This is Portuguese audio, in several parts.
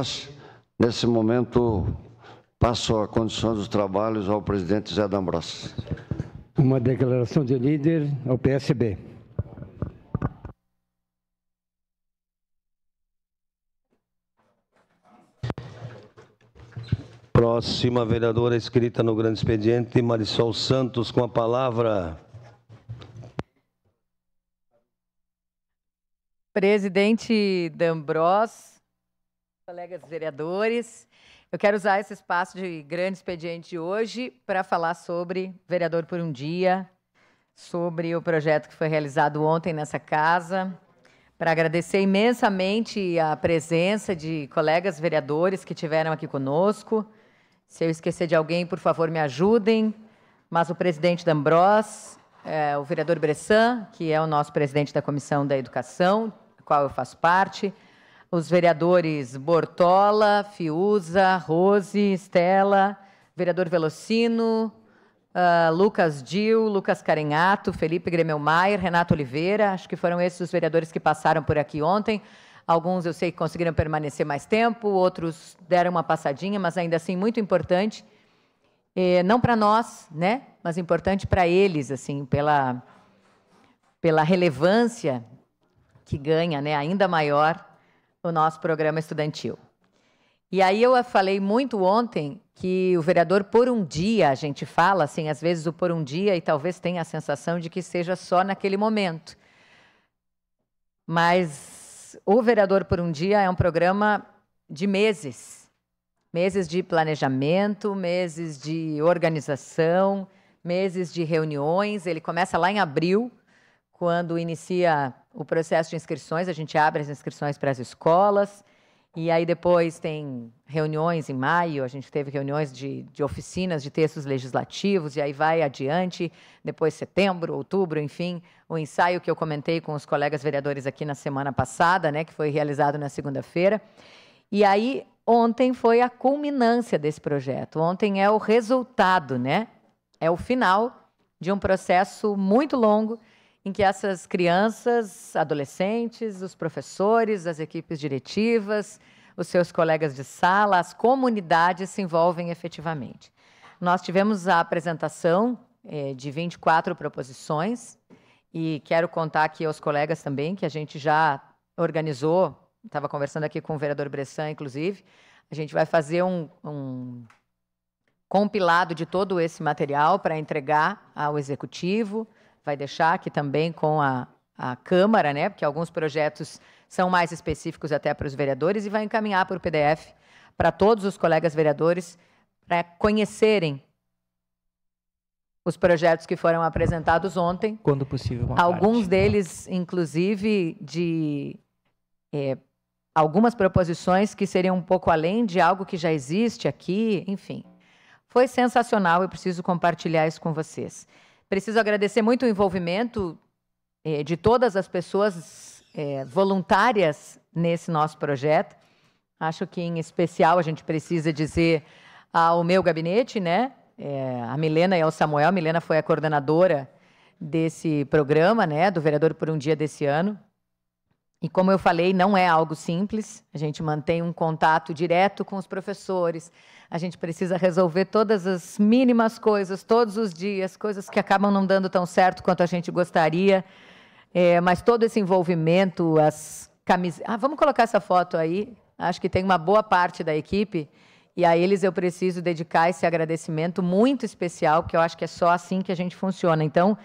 nós, nesse momento, passo a condição dos trabalhos ao presidente Zé D'Ambros. Uma declaração de líder ao PSB. Próxima vereadora escrita no grande expediente, Marisol Santos, com a palavra. Presidente D'Ambrós, Colegas vereadores, eu quero usar esse espaço de grande expediente de hoje para falar sobre Vereador por um Dia, sobre o projeto que foi realizado ontem nessa casa, para agradecer imensamente a presença de colegas vereadores que tiveram aqui conosco. Se eu esquecer de alguém, por favor, me ajudem. Mas o presidente D'Ambrós, é, o vereador Bressan, que é o nosso presidente da Comissão da Educação, qual eu faço parte, os vereadores Bortola, Fiuza, Rose, Estela, vereador Velocino, uh, Lucas Dil, Lucas Carenhato, Felipe Gremelmaier, Renato Oliveira. Acho que foram esses os vereadores que passaram por aqui ontem. Alguns eu sei que conseguiram permanecer mais tempo, outros deram uma passadinha, mas ainda assim muito importante. Eh, não para nós, né? Mas importante para eles, assim, pela, pela relevância que ganha, né? Ainda maior o nosso programa estudantil. E aí eu falei muito ontem que o vereador por um dia, a gente fala assim, às vezes o por um dia e talvez tenha a sensação de que seja só naquele momento. Mas o vereador por um dia é um programa de meses. Meses de planejamento, meses de organização, meses de reuniões. Ele começa lá em abril quando inicia o processo de inscrições, a gente abre as inscrições para as escolas. E aí depois tem reuniões em maio, a gente teve reuniões de, de, oficinas de textos legislativos, e aí vai adiante, depois setembro, outubro, enfim, o ensaio que eu comentei com os colegas vereadores aqui na semana passada, né, que foi realizado na segunda-feira. E aí ontem foi a culminância desse projeto. Ontem é o resultado, né? É o final de um processo muito longo em que essas crianças, adolescentes, os professores, as equipes diretivas, os seus colegas de sala, as comunidades se envolvem efetivamente. Nós tivemos a apresentação eh, de 24 proposições e quero contar aqui aos colegas também que a gente já organizou, estava conversando aqui com o vereador Bressan, inclusive, a gente vai fazer um, um compilado de todo esse material para entregar ao executivo, vai deixar aqui também com a, a Câmara, né? Porque alguns projetos são mais específicos até para os vereadores e vai encaminhar para o PDF para todos os colegas vereadores para conhecerem os projetos que foram apresentados ontem. Quando possível. Alguns parte. deles, inclusive, de é, algumas proposições que seriam um pouco além de algo que já existe aqui, enfim. Foi sensacional, eu preciso compartilhar isso com vocês. Preciso agradecer muito o envolvimento eh, de todas as pessoas eh, voluntárias nesse nosso projeto. Acho que, em especial, a gente precisa dizer ao meu gabinete, né? É, a Milena e ao Samuel. A Milena foi a coordenadora desse programa, né? Do Vereador por um Dia desse ano. E como eu falei, não é algo simples. A gente mantém um contato direto com os professores. A gente precisa resolver todas as mínimas coisas, todos os dias, coisas que acabam não dando tão certo quanto a gente gostaria. É, mas todo esse envolvimento, as camisas. Ah, vamos colocar essa foto aí. Acho que tem uma boa parte da equipe. E a eles eu preciso dedicar esse agradecimento muito especial, que eu acho que é só assim que a gente funciona. Então,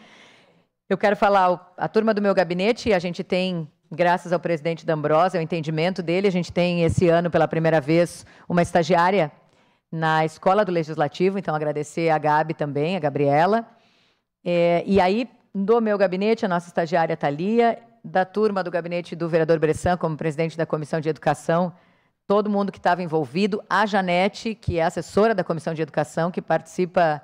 eu quero falar a turma do meu gabinete, a gente tem graças ao presidente D'Ambrosa, ao entendimento dele, a gente tem esse ano, pela primeira vez, uma estagiária na Escola do Legislativo, então agradecer a Gabi também, a Gabriela. É, e aí, do meu gabinete, a nossa estagiária Thalia, da turma do gabinete do vereador Bressan, como presidente da Comissão de Educação, todo mundo que estava envolvido, a Janete, que é assessora da Comissão de Educação, que participa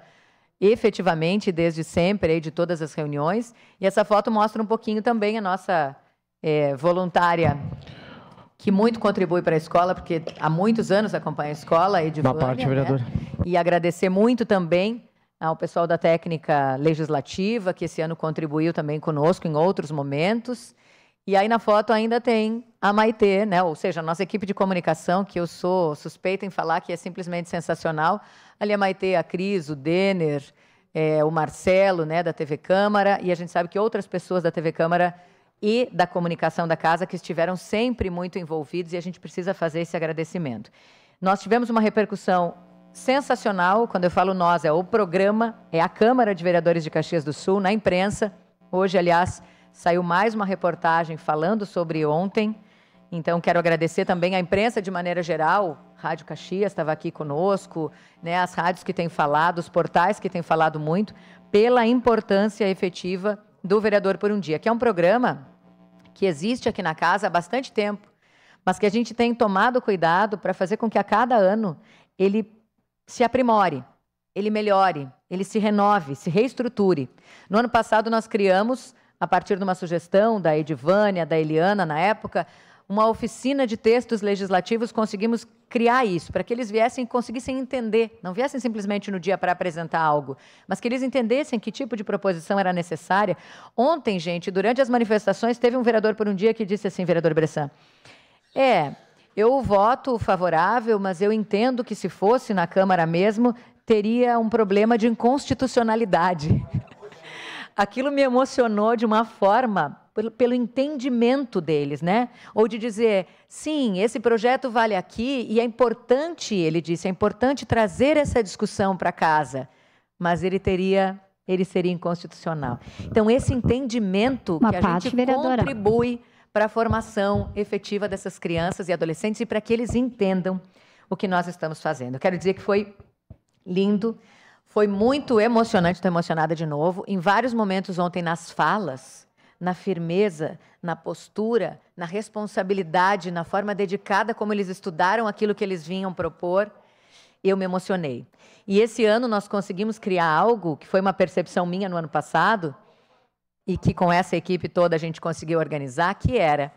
efetivamente desde sempre aí, de todas as reuniões. E essa foto mostra um pouquinho também a nossa é, voluntária que muito contribui para a escola, porque há muitos anos acompanha a escola, a Edivânia, Da parte, né? vereadora. Né? E agradecer muito também ao pessoal da técnica legislativa, que esse ano contribuiu também conosco em outros momentos. E aí na foto ainda tem a Maitê, né? ou seja, a nossa equipe de comunicação, que eu sou suspeita em falar que é simplesmente sensacional. Ali a Maitê, a Cris, o Denner, é, o Marcelo, né, da TV Câmara, e a gente sabe que outras pessoas da TV Câmara e da comunicação da casa, que estiveram sempre muito envolvidos e a gente precisa fazer esse agradecimento. Nós tivemos uma repercussão sensacional, quando eu falo nós, é o programa, é a Câmara de Vereadores de Caxias do Sul, na imprensa. Hoje, aliás, saiu mais uma reportagem falando sobre ontem. Então, quero agradecer também à imprensa de maneira geral. Rádio Caxias estava aqui conosco, né, as rádios que têm falado, os portais que têm falado muito, pela importância efetiva do Vereador por um Dia, que é um programa que existe aqui na casa há bastante tempo, mas que a gente tem tomado cuidado para fazer com que a cada ano ele se aprimore, ele melhore, ele se renove, se reestruture. No ano passado, nós criamos, a partir de uma sugestão da Edivânia, da Eliana, na época, uma oficina de textos legislativos, conseguimos criar isso, para que eles viessem e conseguissem entender, não viessem simplesmente no dia para apresentar algo, mas que eles entendessem que tipo de proposição era necessária. Ontem, gente, durante as manifestações, teve um vereador por um dia que disse assim, vereador Bressan, é, eu voto favorável, mas eu entendo que se fosse na Câmara mesmo, teria um problema de inconstitucionalidade. Aquilo me emocionou de uma forma pelo, pelo entendimento deles, né? Ou de dizer, sim, esse projeto vale aqui e é importante, ele disse, é importante trazer essa discussão para casa, mas ele teria ele seria inconstitucional. Então esse entendimento Uma que a gente vereadora. contribui para a formação efetiva dessas crianças e adolescentes e para que eles entendam o que nós estamos fazendo. quero dizer que foi lindo, foi muito emocionante, estou emocionada de novo. Em vários momentos ontem nas falas, na firmeza, na postura, na responsabilidade, na forma dedicada como eles estudaram aquilo que eles vinham propor, eu me emocionei. E esse ano nós conseguimos criar algo que foi uma percepção minha no ano passado e que com essa equipe toda a gente conseguiu organizar, que era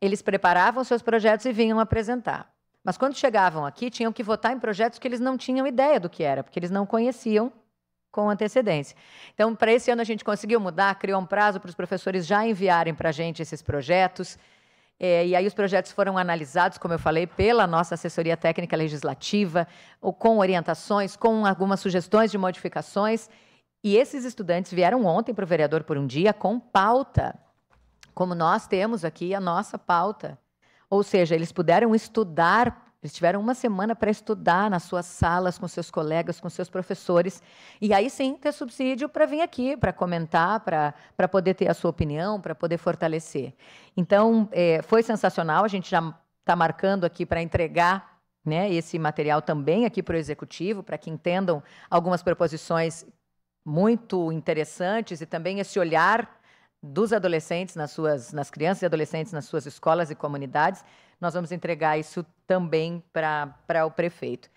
eles preparavam seus projetos e vinham apresentar. Mas quando chegavam aqui, tinham que votar em projetos que eles não tinham ideia do que era, porque eles não conheciam com antecedência. Então, para esse ano a gente conseguiu mudar, criou um prazo para os professores já enviarem para a gente esses projetos. É, e aí os projetos foram analisados, como eu falei, pela nossa assessoria técnica legislativa, ou com orientações, com algumas sugestões de modificações. E esses estudantes vieram ontem para o vereador por um dia com pauta, como nós temos aqui a nossa pauta. Ou seja, eles puderam estudar eles tiveram uma semana para estudar nas suas salas, com seus colegas, com seus professores, e aí sim ter subsídio para vir aqui, para comentar, para poder ter a sua opinião, para poder fortalecer. Então, é, foi sensacional, a gente já está marcando aqui para entregar né, esse material também aqui para o executivo, para que entendam algumas proposições muito interessantes e também esse olhar dos adolescentes nas suas, nas crianças e adolescentes nas suas escolas e comunidades nós vamos entregar isso também para o prefeito.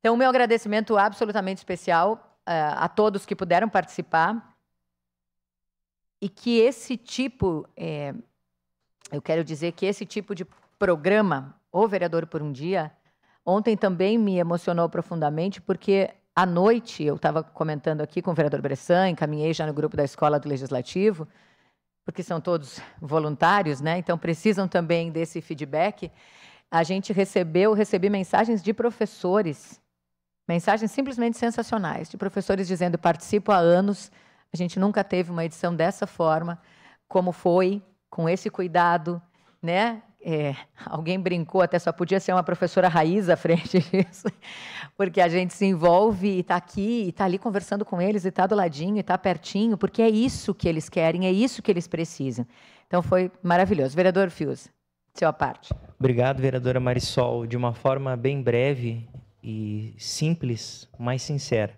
Então, meu agradecimento absolutamente especial uh, a todos que puderam participar e que esse tipo, é, eu quero dizer que esse tipo de programa, O Vereador por um Dia, ontem também me emocionou profundamente, porque à noite, eu estava comentando aqui com o vereador Bressan, encaminhei já no grupo da escola do Legislativo, porque são todos voluntários, né? Então precisam também desse feedback. A gente recebeu, recebi mensagens de professores, mensagens simplesmente sensacionais, de professores dizendo: participo há anos, a gente nunca teve uma edição dessa forma, como foi, com esse cuidado, né? É, alguém brincou, até só podia ser uma professora raiz à frente disso, porque a gente se envolve e está aqui, e está ali conversando com eles, e está do ladinho, e está pertinho, porque é isso que eles querem, é isso que eles precisam. Então foi maravilhoso. Vereador Fius, sua parte. Obrigado, vereadora Marisol. De uma forma bem breve e simples, mas sincera.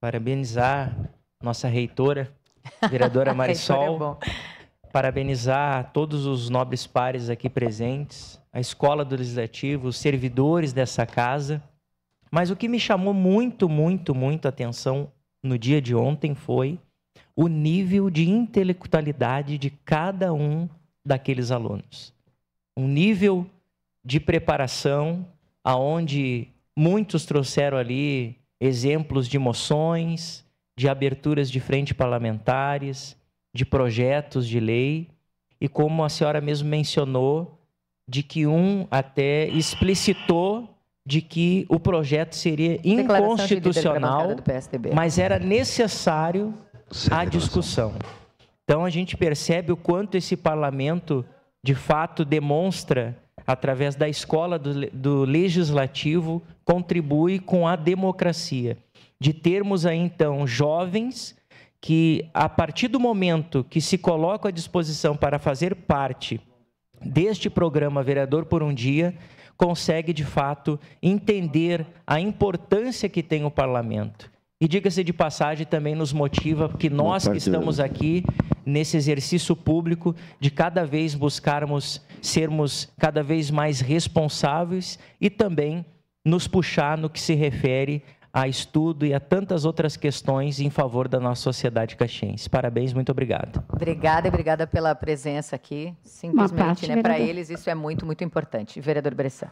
Parabenizar nossa reitora, vereadora Marisol. reitora é parabenizar todos os nobres pares aqui presentes, a escola do legislativo, os servidores dessa casa. Mas o que me chamou muito, muito, muito atenção no dia de ontem foi o nível de intelectualidade de cada um daqueles alunos. Um nível de preparação aonde muitos trouxeram ali exemplos de moções, de aberturas de frente parlamentares, de projetos de lei e como a senhora mesmo mencionou, de que um até explicitou de que o projeto seria inconstitucional, mas era necessário a discussão. Então a gente percebe o quanto esse parlamento de fato demonstra através da escola do, do legislativo contribui com a democracia, de termos aí então jovens que, a partir do momento que se coloca à disposição para fazer parte deste programa Vereador por um Dia, consegue, de fato, entender a importância que tem o parlamento. E diga-se de passagem, também nos motiva, porque nós que estamos né? aqui nesse exercício público, de cada vez buscarmos sermos cada vez mais responsáveis e também nos puxar no que se refere a estudo e a tantas outras questões em favor da nossa sociedade caxiense. Parabéns, muito obrigado. Obrigada e obrigada pela presença aqui. Simplesmente, né, para eles, isso é muito, muito importante. Vereador Bressan.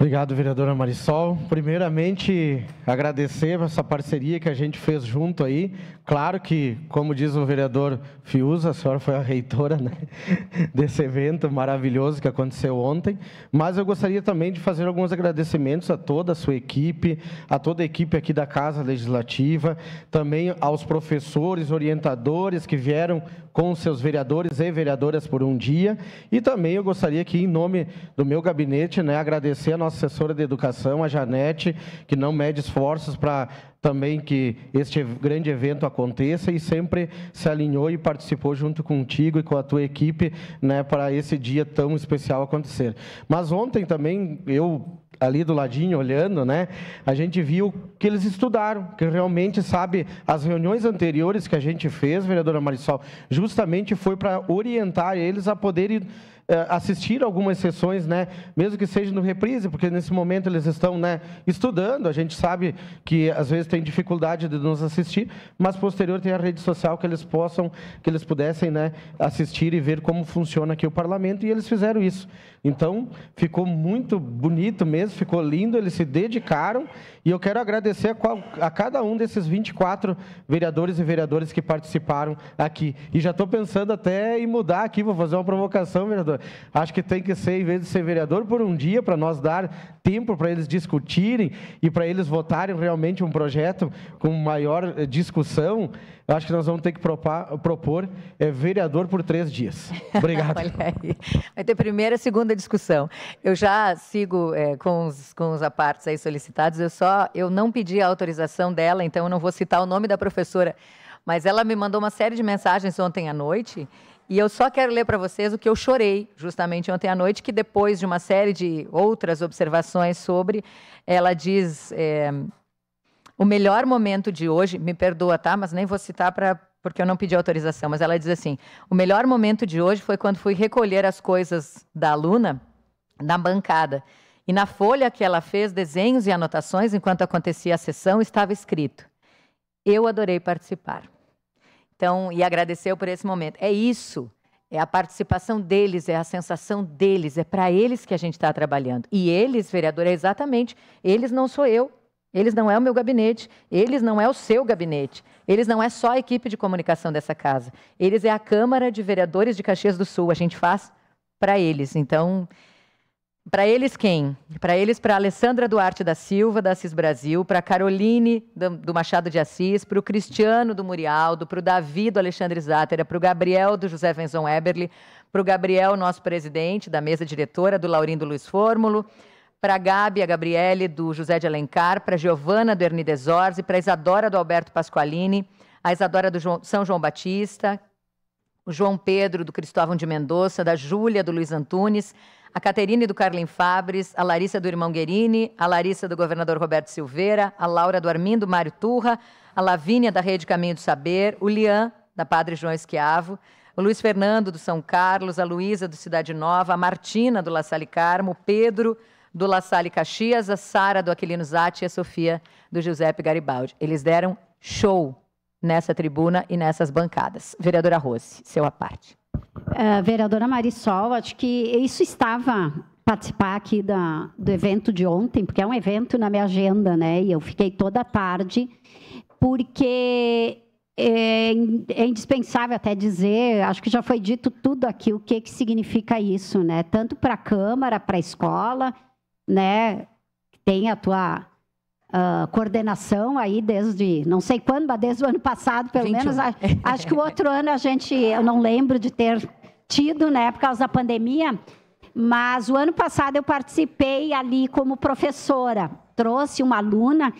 Obrigado, vereadora Marisol. Primeiramente, agradecer essa parceria que a gente fez junto aí. Claro que, como diz o vereador Fiuza, a senhora foi a reitora né, desse evento maravilhoso que aconteceu ontem, mas eu gostaria também de fazer alguns agradecimentos a toda a sua equipe, a toda a equipe aqui da Casa Legislativa, também aos professores, orientadores que vieram com seus vereadores e vereadoras por um dia, e também eu gostaria que, em nome do meu gabinete, né, agradecer a nossa nossa assessora de educação, a Janete, que não mede esforços para também que este grande evento aconteça e sempre se alinhou e participou junto contigo e com a tua equipe né, para esse dia tão especial acontecer. Mas ontem também eu ali do ladinho olhando, né? A gente viu que eles estudaram, que realmente sabe as reuniões anteriores que a gente fez, vereadora Marisol, justamente foi para orientar eles a poderem é, assistir algumas sessões, né, mesmo que seja no reprise, porque nesse momento eles estão né, estudando, a gente sabe que às vezes tem dificuldade de nos assistir, mas posterior tem a rede social que eles possam, que eles pudessem né, assistir e ver como funciona aqui o parlamento, e eles fizeram isso. Então, ficou muito bonito mesmo, ficou lindo, eles se dedicaram e eu quero agradecer a, qual, a cada um desses 24 vereadores e vereadoras que participaram aqui. E já estou pensando até em mudar aqui, vou fazer uma provocação, vereador. Acho que tem que ser, em vez de ser vereador por um dia, para nós dar tempo para eles discutirem e para eles votarem realmente um projeto com maior eh, discussão. Eu acho que nós vamos ter que propar, propor é, vereador por três dias. Obrigado. Olha aí. Vai ter primeira e segunda discussão. Eu já sigo é, com, os, com os apartes aí solicitados. Eu só eu não pedi a autorização dela, então eu não vou citar o nome da professora. Mas ela me mandou uma série de mensagens ontem à noite e eu só quero ler para vocês o que eu chorei justamente ontem à noite, que depois de uma série de outras observações sobre, ela diz. É, o melhor momento de hoje, me perdoa, tá? Mas nem vou citar para porque eu não pedi autorização, mas ela diz assim: "O melhor momento de hoje foi quando fui recolher as coisas da aluna na bancada. E na folha que ela fez desenhos e anotações enquanto acontecia a sessão estava escrito: Eu adorei participar. Então, e agradeceu por esse momento. É isso. É a participação deles, é a sensação deles, é para eles que a gente está trabalhando. E eles, vereador, é exatamente, eles não sou eu, eles não é o meu gabinete, eles não é o seu gabinete, eles não é só a equipe de comunicação dessa casa, eles é a Câmara de Vereadores de Caxias do Sul. A gente faz para eles. Então, para eles quem? Para eles, para Alessandra Duarte da Silva, da Assis Brasil, para Caroline do Machado de Assis, para o Cristiano do Murialdo, para o Davi do Alexandre Zátera, para o Gabriel do José Venzon Eberle, para o Gabriel, nosso presidente da mesa diretora, do Laurindo Luiz Fórmulo para a Gabi, a Gabriele, do José de Alencar, para a Giovana do Erni Desorzi, para a Isadora do Alberto Pasqualini, a Isadora do João, São João Batista, o João Pedro do Cristóvão de Mendonça, da Júlia do Luiz Antunes, a Caterine do Carlin Fabres, a Larissa do Irmão Guerini, a Larissa do Governador Roberto Silveira, a Laura do Armindo Mário Turra, a Lavínia da Rede Caminho do Saber, o Lian, da Padre João Esquiavo, o Luiz Fernando do São Carlos, a Luísa do Cidade Nova, a Martina do La Salle Carmo, o Pedro do La Salle Caxias, a Sara do Aquilino Zatti e a Sofia do Giuseppe Garibaldi. Eles deram show nessa tribuna e nessas bancadas. Vereadora Rossi, seu à parte. Uh, vereadora Marisol, acho que isso estava participar aqui da, do evento de ontem, porque é um evento na minha agenda, né? E eu fiquei toda a tarde, porque é, é, indispensável até dizer, acho que já foi dito tudo aqui, o que, que significa isso, né? Tanto para a Câmara, para a escola, né, tem a tua uh, coordenação aí desde, não sei quando, mas desde o ano passado, pelo 21. menos. Acho, acho que o outro ano a gente, eu não lembro de ter tido, né, por causa da pandemia, mas o ano passado eu participei ali como professora, trouxe uma aluna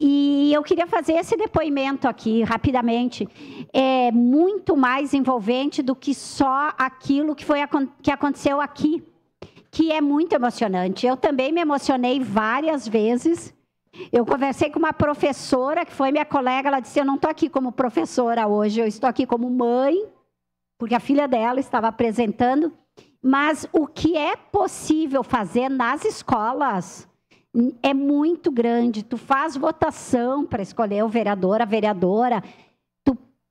e eu queria fazer esse depoimento aqui rapidamente. É muito mais envolvente do que só aquilo que, foi, que aconteceu aqui que é muito emocionante. Eu também me emocionei várias vezes. Eu conversei com uma professora que foi minha colega, ela disse: "Eu não estou aqui como professora hoje, eu estou aqui como mãe, porque a filha dela estava apresentando, mas o que é possível fazer nas escolas é muito grande. Tu faz votação para escolher o vereador, a vereadora,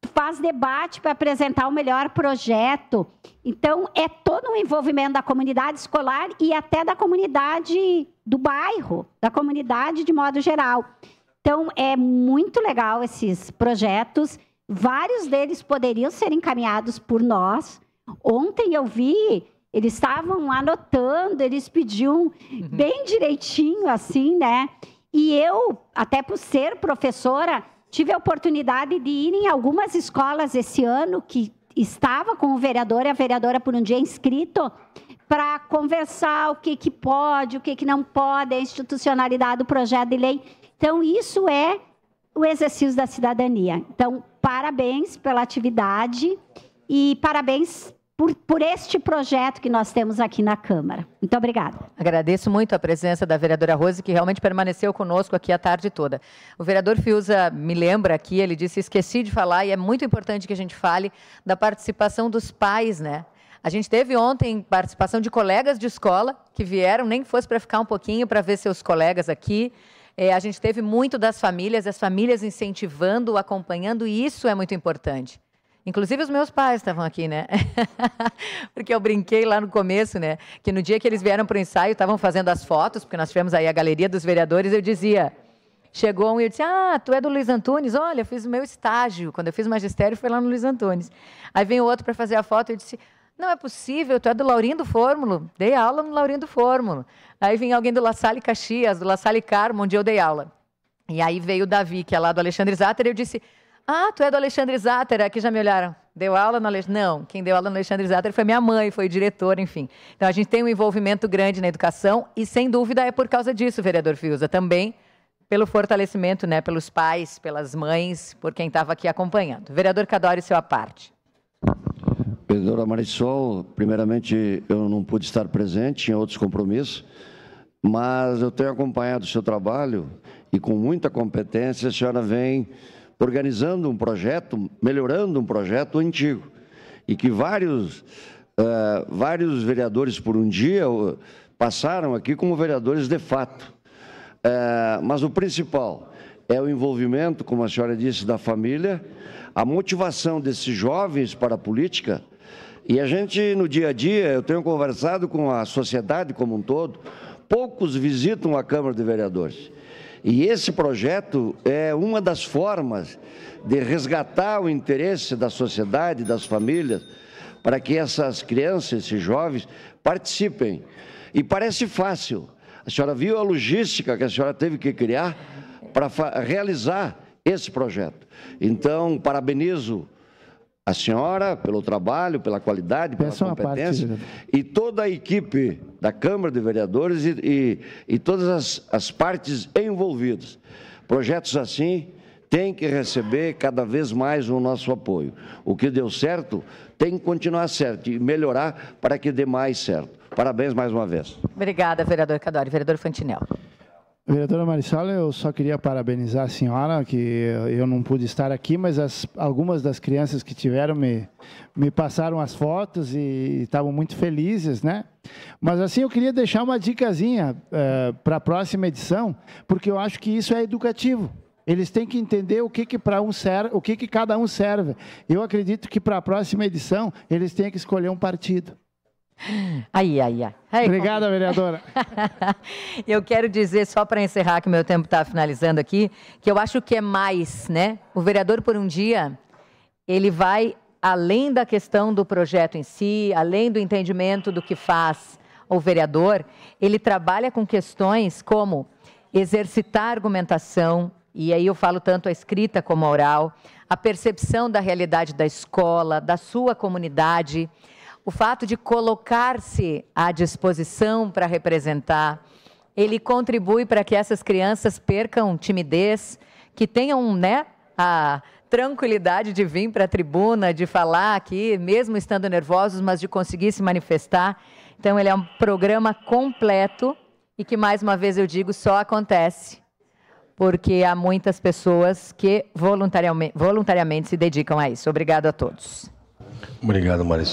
faz debate para apresentar o melhor projeto. Então, é todo um envolvimento da comunidade escolar e até da comunidade do bairro, da comunidade de modo geral. Então, é muito legal esses projetos. Vários deles poderiam ser encaminhados por nós. Ontem eu vi, eles estavam anotando, eles pediam uhum. bem direitinho, assim, né? E eu, até por ser professora, Tive a oportunidade de ir em algumas escolas esse ano que estava com o vereador e a vereadora por um dia inscrito para conversar o que, que pode, o que, que não pode, a institucionalidade do projeto de lei. Então, isso é o exercício da cidadania. Então, parabéns pela atividade e parabéns por, por, este projeto que nós temos aqui na Câmara. Muito obrigada. Agradeço muito a presença da vereadora Rose, que realmente permaneceu conosco aqui a tarde toda. O vereador Fiuza me lembra aqui, ele disse, esqueci de falar, e é muito importante que a gente fale da participação dos pais, né? A gente teve ontem participação de colegas de escola que vieram, nem que fosse para ficar um pouquinho para ver seus colegas aqui. É, a gente teve muito das famílias, as famílias incentivando, acompanhando, e isso é muito importante. Inclusive os meus pais estavam aqui, né? porque eu brinquei lá no começo, né? Que no dia que eles vieram para o ensaio, estavam fazendo as fotos, porque nós tivemos aí a galeria dos vereadores, eu dizia. Chegou um e eu disse: Ah, tu é do Luiz Antunes? Olha, eu fiz o meu estágio. Quando eu fiz magistério, foi lá no Luiz Antunes. Aí vem o outro para fazer a foto e eu disse: Não é possível, tu é do Laurindo Fórmulo. Dei aula no Laurindo Fórmulo. Aí vinha alguém do La Salle Caxias, do La Salle Carmo, onde eu dei aula. E aí veio o Davi, que é lá do Alexandre Zatter, e eu disse: ah, tu é do Alexandre Zatter, aqui já me olharam. Deu aula no Alexandre? Não, quem deu aula no Alexandre Zatter foi minha mãe, foi diretora, enfim. Então a gente tem um envolvimento grande na educação e sem dúvida é por causa disso, vereador Fiuza, também pelo fortalecimento, né, pelos pais, pelas mães, por quem estava aqui acompanhando. Vereador Cadori, seu aparte. Vereadora Marisol, primeiramente eu não pude estar presente, tinha outros compromissos, mas eu tenho acompanhado o seu trabalho e com muita competência a senhora vem organizando um projeto, melhorando um projeto antigo, e que vários, uh, vários vereadores por um dia passaram aqui como vereadores de fato. Uh, mas o principal é o envolvimento, como a senhora disse, da família, a motivação desses jovens para a política. E a gente, no dia a dia, eu tenho conversado com a sociedade como um todo, poucos visitam a Câmara de Vereadores. E esse projeto é uma das formas de resgatar o interesse da sociedade, das famílias, para que essas crianças, esses jovens, participem. E parece fácil. A senhora viu a logística que a senhora teve que criar para realizar esse projeto. Então, parabenizo a senhora pelo trabalho, pela qualidade, pela é Peço competência parte, e toda a equipe da Câmara de Vereadores e, e, e todas as, as partes envolvidas. Projetos assim têm que receber cada vez mais o nosso apoio. O que deu certo tem que continuar certo e melhorar para que dê mais certo. Parabéns mais uma vez. Obrigada, vereador Cadori. Vereador Fantinel. Vereadora Marisol, eu só queria parabenizar a senhora, que eu não pude estar aqui, mas as, algumas das crianças que tiveram me, me passaram as fotos e estavam muito felizes, né? Mas assim, eu queria deixar uma dicasinha é, eh, para a próxima edição, porque eu acho que isso é educativo. Eles têm que entender o que, que para um serve, o que, que cada um serve. Eu acredito que para a próxima edição eles têm que escolher um partido. Ai, ai, ai. ai Obrigada, vereadora. eu quero dizer, só para encerrar, que meu tempo está finalizando aqui, que eu acho que é mais, né? O vereador por um dia, ele vai além da questão do projeto em si, além do entendimento do que faz o vereador, ele trabalha com questões como exercitar argumentação, e aí eu falo tanto a escrita como a oral, a percepção da realidade da escola, da sua comunidade, o fato de colocar-se à disposição para representar, ele contribui para que essas crianças percam timidez, que tenham né, a tranquilidade de vir para a tribuna, de falar aqui, mesmo estando nervosos, mas de conseguir se manifestar. Então, ele é um programa completo e que, mais uma vez, eu digo, só acontece porque há muitas pessoas que voluntariamente, voluntariamente se dedicam a isso. Obrigado a todos. Obrigado, Marisa.